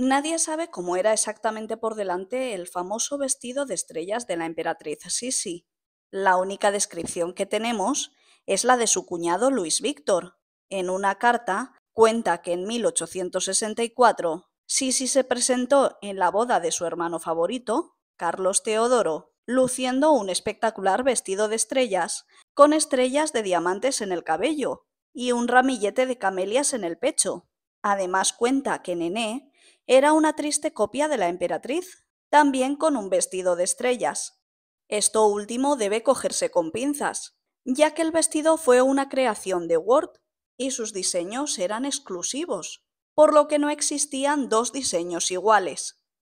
Nadie sabe cómo era exactamente por delante el famoso vestido de estrellas de la emperatriz Sisi. La única descripción que tenemos es la de su cuñado Luis Víctor. En una carta cuenta que en 1864 Sisi se presentó en la boda de su hermano favorito, Carlos Teodoro, luciendo un espectacular vestido de estrellas, con estrellas de diamantes en el cabello y un ramillete de camelias en el pecho. Además cuenta que Nené era una triste copia de la emperatriz, también con un vestido de estrellas. Esto último debe cogerse con pinzas, ya que el vestido fue una creación de Ward y sus diseños eran exclusivos, por lo que no existían dos diseños iguales.